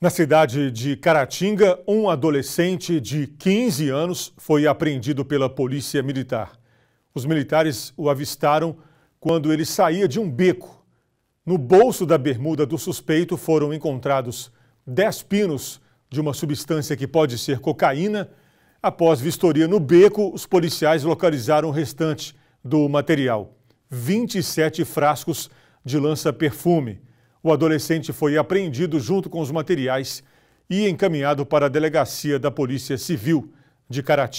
Na cidade de Caratinga, um adolescente de 15 anos foi apreendido pela polícia militar. Os militares o avistaram quando ele saía de um beco. No bolso da bermuda do suspeito foram encontrados 10 pinos de uma substância que pode ser cocaína. Após vistoria no beco, os policiais localizaram o restante do material: 27 frascos de lança-perfume. O adolescente foi apreendido junto com os materiais e encaminhado para a delegacia da Polícia Civil de Caratinga.